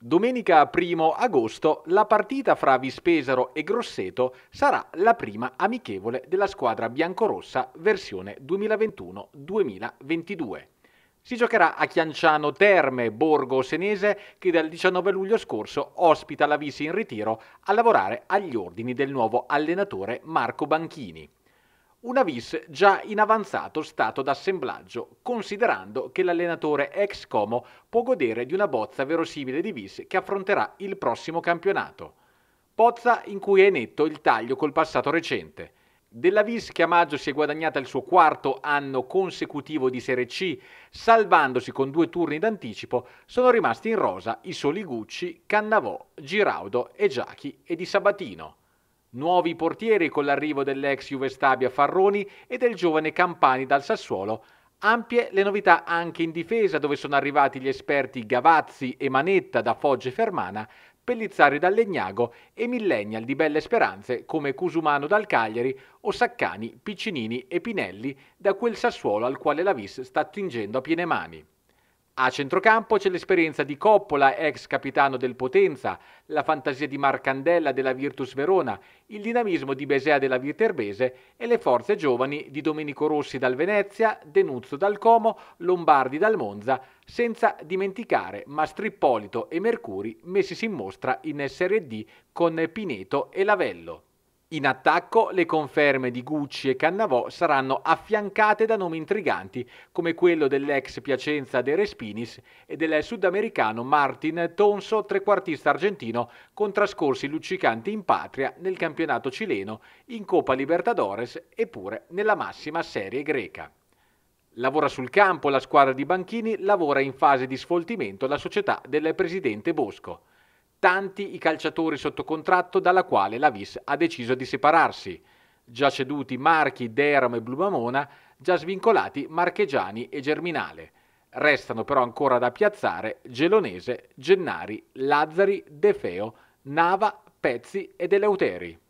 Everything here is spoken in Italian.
Domenica 1 agosto la partita fra Vispesaro e Grosseto sarà la prima amichevole della squadra biancorossa versione 2021-2022. Si giocherà a Chianciano Terme, borgo senese, che dal 19 luglio scorso ospita la Visi in ritiro a lavorare agli ordini del nuovo allenatore Marco Banchini. Una vis già in avanzato stato d'assemblaggio, considerando che l'allenatore ex Como può godere di una bozza verosimile di vis che affronterà il prossimo campionato. Pozza in cui è netto il taglio col passato recente. Della Vis che a maggio si è guadagnata il suo quarto anno consecutivo di Serie C, salvandosi con due turni d'anticipo, sono rimasti in rosa i soli Gucci, Cannavò, Giraudo, e Egiachi e Di Sabatino. Nuovi portieri con l'arrivo dell'ex Juve Stabia Farroni e del giovane Campani dal Sassuolo. Ampie le novità anche in difesa, dove sono arrivati gli esperti Gavazzi e Manetta da Foggia e Fermana, Pellizzari dal Legnago e Millennial di Belle Speranze come Cusumano dal Cagliari o Saccani, Piccinini e Pinelli da quel Sassuolo al quale la Vis sta attingendo a piene mani. A centrocampo c'è l'esperienza di Coppola, ex capitano del Potenza, la fantasia di Marcandella della Virtus Verona, il dinamismo di Besea della Viterbese e le forze giovani di Domenico Rossi dal Venezia, Denuzzo dal Como, Lombardi dal Monza, senza dimenticare Mastrippolito e Mercuri messi in mostra in Serie D con Pineto e Lavello. In attacco, le conferme di Gucci e Cannavò saranno affiancate da nomi intriganti, come quello dell'ex Piacenza De Respinis e del sudamericano Martin Tonso, trequartista argentino, con trascorsi luccicanti in patria nel campionato cileno, in Coppa Libertadores e pure nella massima serie greca. Lavora sul campo la squadra di Banchini, lavora in fase di sfoltimento la società del presidente Bosco tanti i calciatori sotto contratto dalla quale la Vis ha deciso di separarsi. Già ceduti Marchi, Deramo e Blumamona, già svincolati Marchegiani e Germinale. Restano però ancora da piazzare Gelonese, Gennari, Lazzari, De Feo, Nava, Pezzi e Deleuteri.